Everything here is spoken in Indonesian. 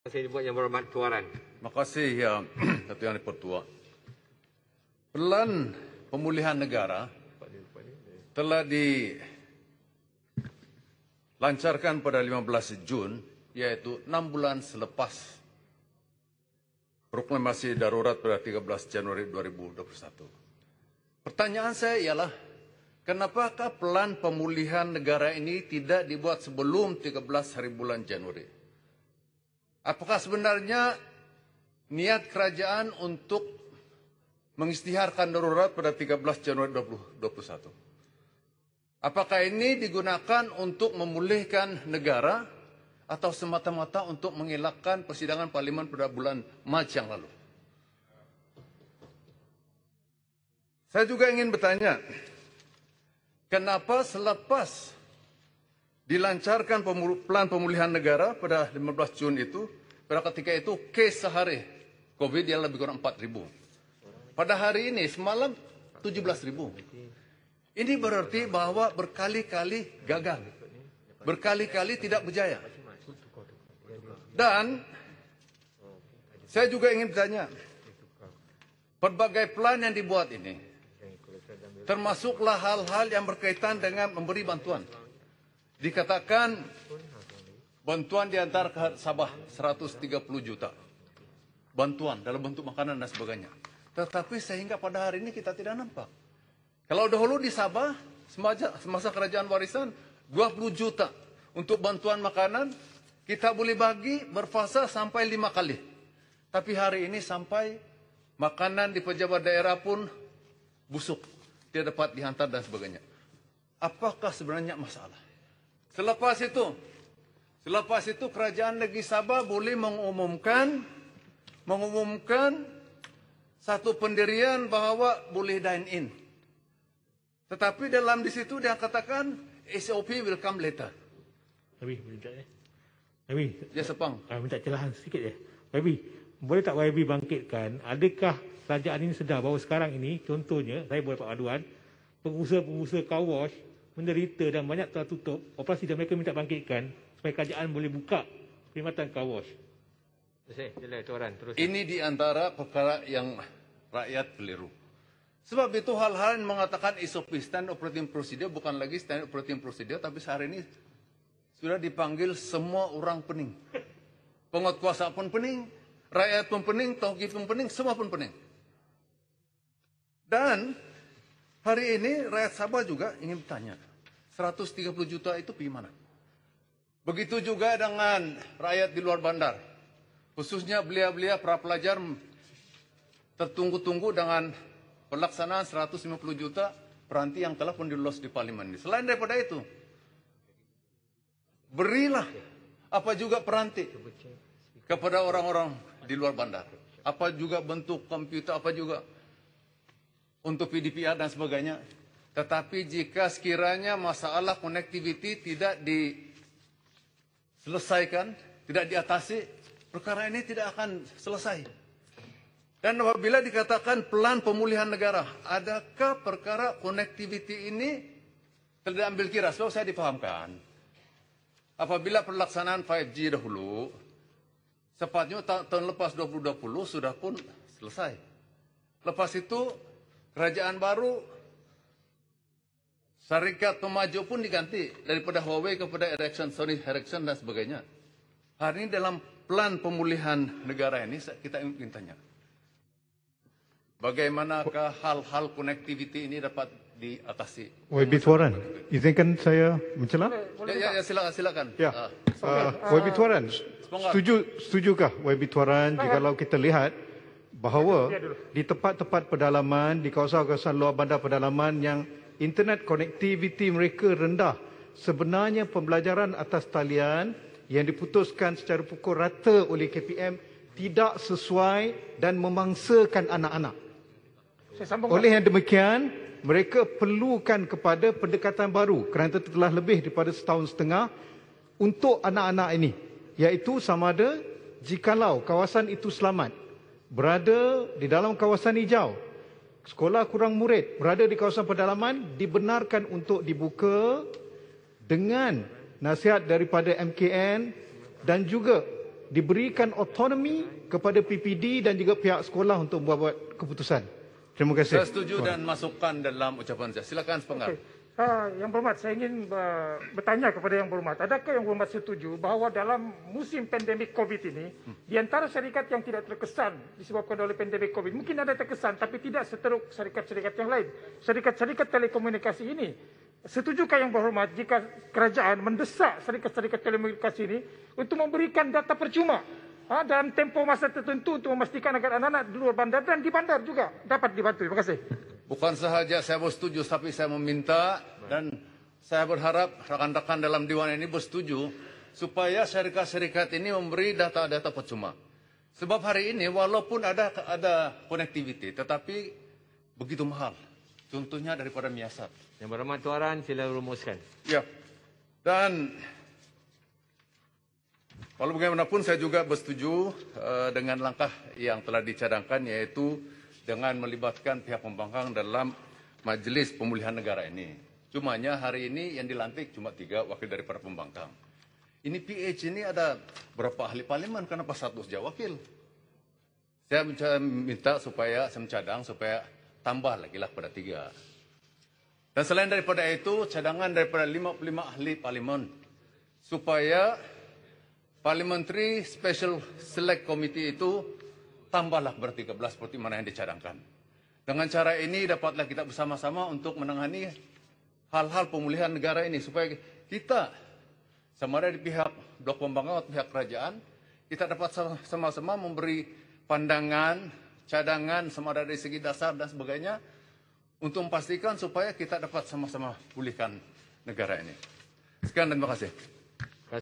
kasih buat yang berhormat tuan. Terima kasih ya Satu Yang Dipertua. Pelan pemulihan negara telah dilancarkan pada 15 Jun, yaitu 6 bulan selepas proklamasi darurat pada 13 Januari 2021. Pertanyaan saya ialah, kenapakah pelan pemulihan negara ini tidak dibuat sebelum 13 hari bulan Januari? Apakah sebenarnya niat kerajaan untuk mengistiharkan darurat pada 13 Januari 2021? Apakah ini digunakan untuk memulihkan negara atau semata-mata untuk mengelakkan persidangan parlimen pada bulan Mac yang lalu? Saya juga ingin bertanya, kenapa selepas dilancarkan plan pemulihan negara pada 15 Jun itu, pada ketika itu case sehari COVID yang lebih kurang 4 ribu. Pada hari ini semalam 17 ribu. Ini berarti bahwa berkali-kali gagal. Berkali-kali tidak berjaya. Dan saya juga ingin bertanya, berbagai plan yang dibuat ini, termasuklah hal-hal yang berkaitan dengan memberi bantuan. Dikatakan Bantuan diantar ke Sabah 130 juta. Bantuan dalam bentuk makanan dan sebagainya. Tetapi sehingga pada hari ini kita tidak nampak. Kalau dahulu di Sabah, semasa, semasa kerajaan warisan, 20 juta untuk bantuan makanan, kita boleh bagi berfasa sampai lima kali. Tapi hari ini sampai makanan di pejabat daerah pun busuk. Tidak dapat dihantar dan sebagainya. Apakah sebenarnya masalah? Selepas itu, Selepas itu kerajaan negeri Sabah boleh mengumumkan mengumumkan satu pendirian bahawa boleh dine in. Tetapi dalam di situ dia katakan SOP will come later. Tapi sekejap eh. Tapi dia ya, sepang. Saya ah, minta celahan sikit ya. Eh? Tapi boleh tak YB bangkitkan adakah kerajaan ini sedar bahawa sekarang ini contohnya saya boleh dapat aduan pengusaha-pengusaha kawas menderita dan banyak telah tutup operasi dan mereka minta bangkitkan supaya kerajaan boleh buka perkhidmatan car wash. Eh, ini di antara perkara yang rakyat keliru. Sebab itu hal-hal yang mengatakan SOP stand operating procedure bukan lagi stand operating procedure tapi sehari ini sudah dipanggil semua orang pening. Penguat kuasa pun pening, rakyat pun pening, tauhid pun pening, semua pun pening. Dan hari ini rakyat Sabah juga ingin bertanya, 130 juta itu pergi mana? Begitu juga dengan rakyat di luar bandar. Khususnya belia-belia para pelajar tertunggu-tunggu dengan pelaksanaan 150 juta peranti yang telah pun dilolos di parlimen ini. Selain daripada itu, berilah apa juga peranti kepada orang-orang di luar bandar. Apa juga bentuk komputer, apa juga untuk PDPR dan sebagainya. Tetapi jika sekiranya masalah konektiviti tidak di selesaikan, tidak diatasi, perkara ini tidak akan selesai. Dan apabila dikatakan pelan pemulihan negara, adakah perkara konektiviti ini tidak ambil kira? Sebab saya dipahamkan. Apabila pelaksanaan 5G dahulu, sepatnya tahun lepas 2020 sudah pun selesai. Lepas itu, kerajaan baru syarikat pemaju pun diganti daripada Huawei kepada Ericsson, Sony Ericsson dan sebagainya. Hari ini dalam plan pemulihan negara ini kita ingin tanya. Bagaimanakah hal-hal konektiviti ini dapat diatasi? Wei Bitwaran, izinkan saya mencela? Ya, ya, ya silakan, silakan. Ya. Ah. Uh, uh, Webi Tuaran, setuju, setujukah Wei Bitwaran? jika kita lihat bahawa di tempat-tempat pedalaman, di kawasan-kawasan luar bandar pedalaman yang internet konektiviti mereka rendah. Sebenarnya pembelajaran atas talian yang diputuskan secara pukul rata oleh KPM tidak sesuai dan memangsakan anak-anak. Oleh yang demikian, mereka perlukan kepada pendekatan baru kerana telah lebih daripada setahun setengah untuk anak-anak ini. Iaitu sama ada jikalau kawasan itu selamat, berada di dalam kawasan hijau, sekolah kurang murid berada di kawasan pedalaman dibenarkan untuk dibuka dengan nasihat daripada MKN dan juga diberikan autonomi kepada PPD dan juga pihak sekolah untuk membuat keputusan. Terima kasih. Saya setuju dan masukkan dalam ucapan saya. Silakan sepengar. Okay. Uh, yang berhormat, saya ingin uh, bertanya kepada yang berhormat. Adakah yang berhormat setuju bahawa dalam musim pandemik COVID ini, hmm. di antara syarikat yang tidak terkesan disebabkan oleh pandemik COVID, mungkin ada terkesan tapi tidak seteruk syarikat-syarikat yang lain. Syarikat-syarikat telekomunikasi ini, setujukah yang berhormat jika kerajaan mendesak syarikat-syarikat telekomunikasi ini untuk memberikan data percuma ha, dalam tempoh masa tertentu untuk memastikan agar anak-anak di luar bandar dan di bandar juga dapat dibantu. Terima kasih. Bukan sahaja saya bersetuju, tapi saya meminta dan saya berharap rekan-rekan dalam Dewan ini bersetuju supaya syarikat-syarikat ini memberi data-data percuma. Sebab hari ini walaupun ada ada connectivity, tetapi begitu mahal. Contohnya daripada Miasat. Yang berhormat Tuaran, sila rumuskan. Ya. Dan walaupun bagaimanapun saya juga bersetuju uh, dengan langkah yang telah dicadangkan yaitu dengan melibatkan pihak pembangkang dalam majelis pemulihan negara ini. Cumanya hari ini yang dilantik cuma tiga wakil dari para pembangkang. Ini PH ini ada berapa ahli parlemen karena pas sejak wakil. Saya minta supaya saya mencadang supaya tambah lagi lah pada tiga. Dan selain daripada itu, cadangan daripada 55 ahli parlimen supaya parliamentary special select committee itu tambahlah berarti 13 seperti mana yang dicadangkan. Dengan cara ini dapatlah kita bersama-sama untuk menangani hal-hal pemulihan negara ini supaya kita sama ada di pihak blok pembangunan atau pihak kerajaan kita dapat sama-sama memberi pandangan, cadangan sama ada dari segi dasar dan sebagainya untuk memastikan supaya kita dapat sama-sama pulihkan negara ini. Sekian dan terima kasih.